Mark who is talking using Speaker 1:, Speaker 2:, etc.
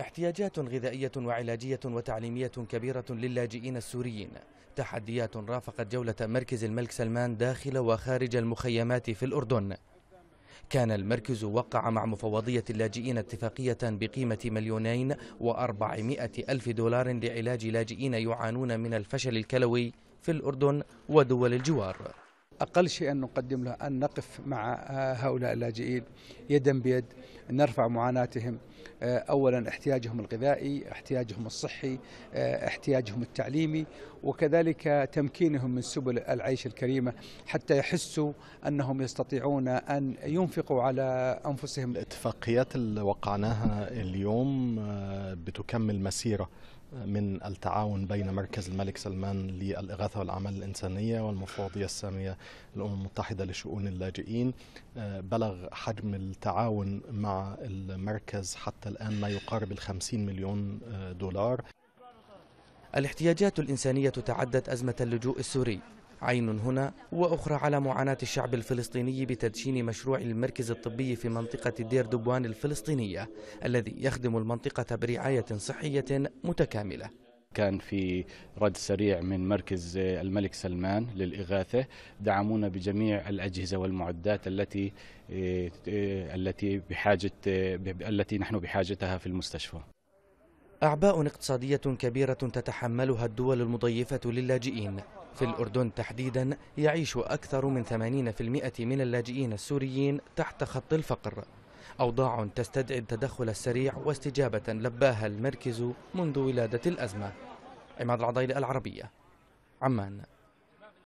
Speaker 1: احتياجات غذائية وعلاجية وتعليمية كبيرة للاجئين السوريين تحديات رافقت جولة مركز الملك سلمان داخل وخارج المخيمات في الأردن كان المركز وقع مع مفوضية اللاجئين اتفاقية بقيمة مليونين وأربعمائة ألف دولار لعلاج لاجئين يعانون من الفشل الكلوي في الأردن ودول الجوار أقل
Speaker 2: شيء أن نقدم له أن نقف مع آه، هؤلاء اللاجئين يدا بيد نرفع معاناتهم آه، أولا احتياجهم الغذائي احتياجهم الصحي آه، احتياجهم التعليمي وكذلك تمكينهم من سبل العيش الكريمة حتى يحسوا أنهم يستطيعون أن ينفقوا على أنفسهم الاتفاقيات اللي
Speaker 3: وقعناها اليوم بتكمل مسيرة من التعاون بين مركز الملك سلمان للإغاثة والأعمال الإنسانية والمفوضية السامية الأمم المتحدة لشؤون اللاجئين آه، بلغ حجم التعاون مع المركز حتى الآن ما يقارب الخمسين مليون آه، دولار
Speaker 1: الاحتياجات الإنسانية تعدت أزمة اللجوء السوري عين هنا وأخرى على معاناة الشعب الفلسطيني بتدشين مشروع المركز الطبي في منطقة دير دبوان الفلسطينية الذي يخدم المنطقة برعاية صحية متكاملة
Speaker 4: كان في رد سريع من مركز الملك سلمان للإغاثة دعمونا بجميع الأجهزة والمعدات التي آه، التي بحاجة آه، التي نحن بحاجتها في المستشفى
Speaker 1: أعباء اقتصادية كبيرة تتحملها الدول المضيفة للاجئين في الأردن تحديدا يعيش أكثر من 80% من اللاجئين السوريين تحت خط الفقر أوضاع تستدعي التدخل السريع واستجابة لباها المركز منذ ولادة الأزمة عماد العضيل العربية عمان